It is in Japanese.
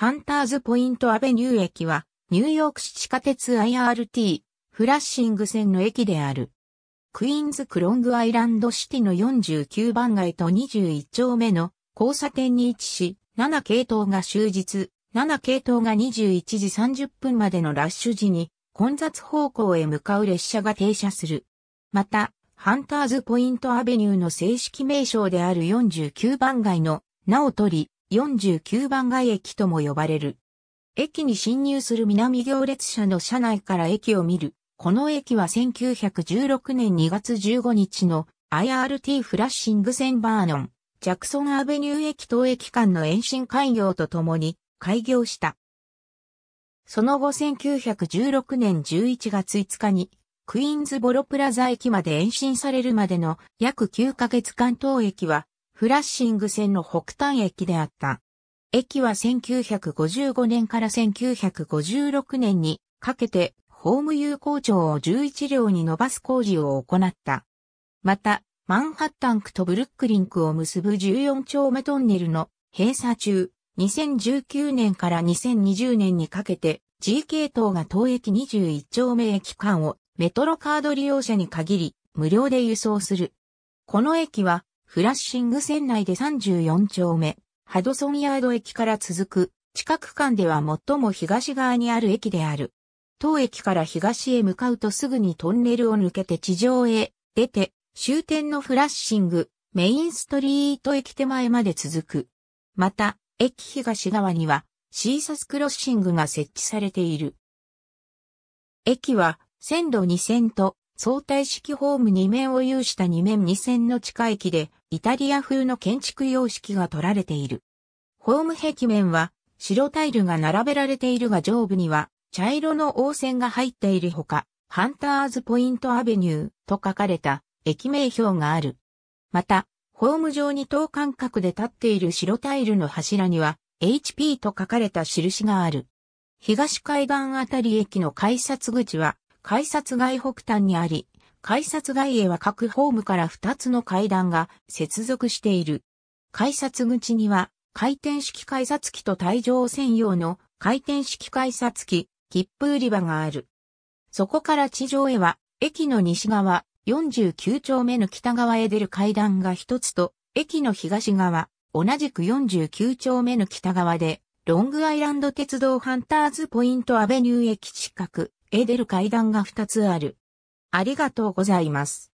ハンターズポイントアベニュー駅は、ニューヨーク市地下鉄 IRT、フラッシング線の駅である。クイーンズクロングアイランドシティの49番街と21丁目の交差点に位置し、7系統が終日、7系統が21時30分までのラッシュ時に、混雑方向へ向かう列車が停車する。また、ハンターズポイントアベニューの正式名称である49番街の、なおとり、49番街駅とも呼ばれる。駅に進入する南行列車の車内から駅を見る。この駅は1916年2月15日の IRT フラッシング線バーノン、ジャクソンアベニュー駅等駅間の延伸開業とともに開業した。その後1916年11月5日にクイーンズボロプラザ駅まで延伸されるまでの約9ヶ月間当駅はフラッシング線の北端駅であった。駅は1955年から1956年にかけてホーム有効庁を11両に伸ばす工事を行った。また、マンハッタン区とブルックリン区を結ぶ14丁目トンネルの閉鎖中、2019年から2020年にかけて G 系統が当駅21丁目駅間をメトロカード利用者に限り無料で輸送する。この駅はフラッシング線内で34丁目、ハドソンヤード駅から続く、近く間では最も東側にある駅である。当駅から東へ向かうとすぐにトンネルを抜けて地上へ出て、終点のフラッシング、メインストリート駅手前まで続く。また、駅東側には、シーサスクロッシングが設置されている。駅は、線路2線と相対式ホーム2面を有した2面2線の地下駅で、イタリア風の建築様式が取られている。ホーム壁面は、白タイルが並べられているが上部には、茶色の応線が入っているほか、ハンターズポイントアベニューと書かれた駅名標がある。また、ホーム上に等間隔で立っている白タイルの柱には、HP と書かれた印がある。東海岸あたり駅の改札口は、改札外北端にあり、改札外へは各ホームから2つの階段が接続している。改札口には、回転式改札機と退場専用の回転式改札機、切符売り場がある。そこから地上へは、駅の西側、49丁目の北側へ出る階段が一つと、駅の東側、同じく49丁目の北側で、ロングアイランド鉄道ハンターズポイントアベニュー駅近く、エデル階段が2つある。ありがとうございます。